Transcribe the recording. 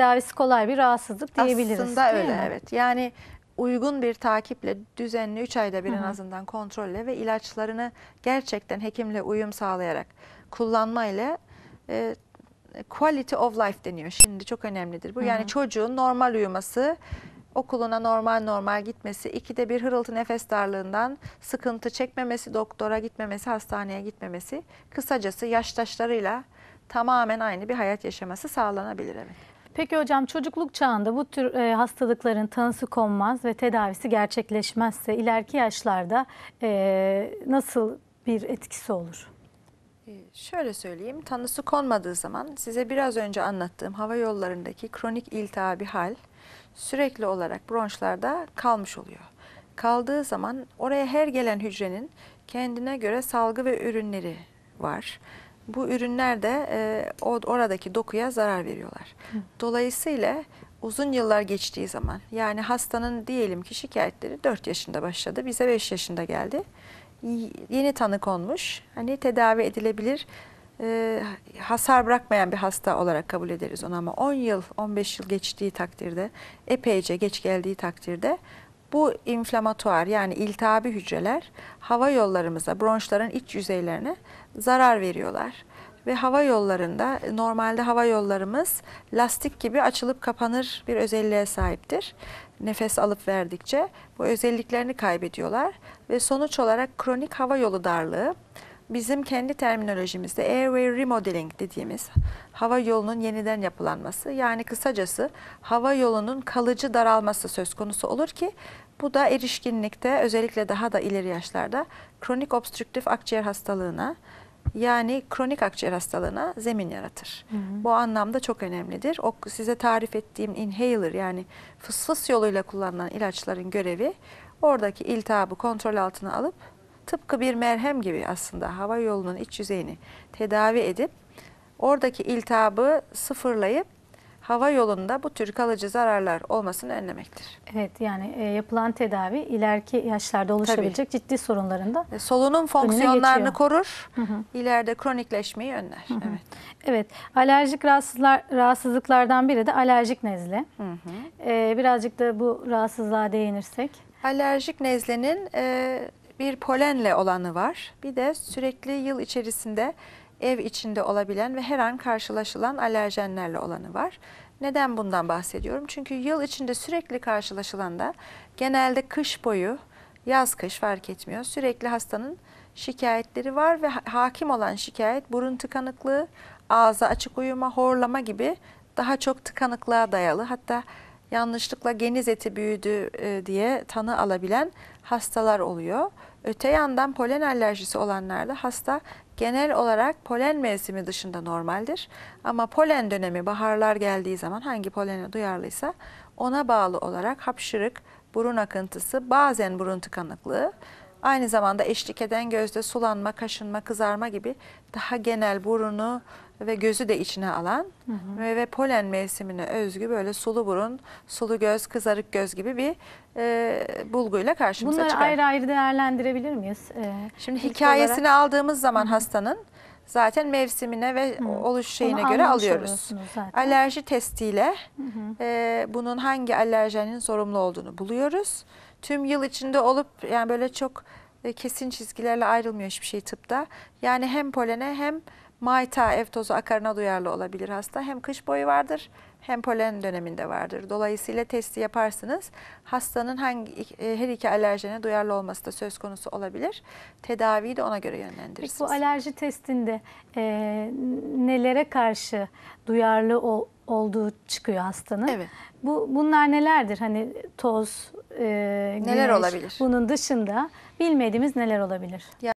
tedavisi kolay bir rahatsızlık diyebiliriz. Aslında öyle mi? evet. Yani uygun bir takiple düzenli 3 ayda bir Hı -hı. en azından kontrolle ve ilaçlarını gerçekten hekimle uyum sağlayarak kullanma ile e, quality of life deniyor. Şimdi çok önemlidir bu. Hı -hı. Yani çocuğun normal uyuması, okuluna normal normal gitmesi, ikide bir hırıltı nefes darlığından sıkıntı çekmemesi, doktora gitmemesi, hastaneye gitmemesi, kısacası yaştaşlarıyla tamamen aynı bir hayat yaşaması sağlanabilir evet. Peki hocam çocukluk çağında bu tür e, hastalıkların tanısı konmaz ve tedavisi gerçekleşmezse ileriki yaşlarda e, nasıl bir etkisi olur? Ee, şöyle söyleyeyim, tanısı konmadığı zaman size biraz önce anlattığım hava yollarındaki kronik iltihabi hal sürekli olarak bronşlarda kalmış oluyor. Kaldığı zaman oraya her gelen hücrenin kendine göre salgı ve ürünleri var bu ürünler de e, oradaki dokuya zarar veriyorlar. Dolayısıyla uzun yıllar geçtiği zaman yani hastanın diyelim ki şikayetleri 4 yaşında başladı bize 5 yaşında geldi. Yeni tanık olmuş, hani tedavi edilebilir e, hasar bırakmayan bir hasta olarak kabul ederiz onu ama 10 yıl 15 yıl geçtiği takdirde epeyce geç geldiği takdirde bu inflamatuar yani iltihabi hücreler hava yollarımıza, bronşların iç yüzeylerine zarar veriyorlar. Ve hava yollarında normalde hava yollarımız lastik gibi açılıp kapanır bir özelliğe sahiptir. Nefes alıp verdikçe bu özelliklerini kaybediyorlar ve sonuç olarak kronik hava yolu darlığı bizim kendi terminolojimizde airway remodeling dediğimiz hava yolunun yeniden yapılanması yani kısacası hava yolunun kalıcı daralması söz konusu olur ki bu da erişkinlikte özellikle daha da ileri yaşlarda kronik obstrüktif akciğer hastalığına yani kronik akciğer hastalığına zemin yaratır. Hı hı. Bu anlamda çok önemlidir. O size tarif ettiğim inhaler yani fısfıs yoluyla kullanılan ilaçların görevi oradaki iltihabı kontrol altına alıp tıpkı bir merhem gibi aslında hava yolunun iç yüzeyini tedavi edip oradaki iltihabı sıfırlayıp hava yolunda bu tür kalıcı zararlar olmasını önlemektir. Evet yani e, yapılan tedavi ileriki yaşlarda oluşabilecek Tabii. ciddi sorunlarında e, solunum fonksiyonlarını korur. Hı hı. ileride kronikleşmeyi önler. Hı hı. Evet. Evet. Alerjik rahatsızlar rahatsızlıklardan biri de alerjik nezle. Hı hı. E, birazcık da bu rahatsızlığa değinirsek. Alerjik nezlenin e, bir polenle olanı var. Bir de sürekli yıl içerisinde ev içinde olabilen ve her an karşılaşılan alerjenlerle olanı var. Neden bundan bahsediyorum? Çünkü yıl içinde sürekli karşılaşılan da genelde kış boyu, yaz kış fark etmiyor. Sürekli hastanın şikayetleri var ve hakim olan şikayet burun tıkanıklığı, ağza açık uyuma, horlama gibi daha çok tıkanıklığa dayalı. Hatta yanlışlıkla geniz eti büyüdü e, diye tanı alabilen hastalar oluyor. Öte yandan polen alerjisi olanlarda hasta genel olarak polen mevsimi dışında normaldir. Ama polen dönemi baharlar geldiği zaman hangi polene duyarlıysa ona bağlı olarak hapşırık, burun akıntısı, bazen burun tıkanıklığı, aynı zamanda eşlik eden gözde sulanma, kaşınma, kızarma gibi daha genel burunu ve gözü de içine alan hı hı. ve polen mevsimine özgü böyle sulu burun, sulu göz, kızarık göz gibi bir e, bulguyla karşımıza Bunları çıkar. Bunları ayrı ayrı değerlendirebilir miyiz? Ee, Şimdi hikayesini olarak... aldığımız zaman hı hı. hastanın zaten mevsimine ve hı. oluş şeyine Onu göre alıyoruz. Alerji testiyle hı hı. E, bunun hangi alerjenin sorumlu olduğunu buluyoruz. Tüm yıl içinde olup yani böyle çok e, kesin çizgilerle ayrılmıyor hiçbir şey tıpta. Yani hem polene hem Mayta ev tozu akarına duyarlı olabilir hasta. Hem kış boyu vardır hem polen döneminde vardır. Dolayısıyla testi yaparsınız. Hastanın hangi e, her iki alerjene duyarlı olması da söz konusu olabilir. Tedaviyi de ona göre yönlendirirsiniz. Peki bu alerji testinde e, nelere karşı duyarlı o, olduğu çıkıyor hastanın? Evet. Bu bunlar nelerdir? Hani toz, e, güneş, neler olabilir? Bunun dışında bilmediğimiz neler olabilir? Ya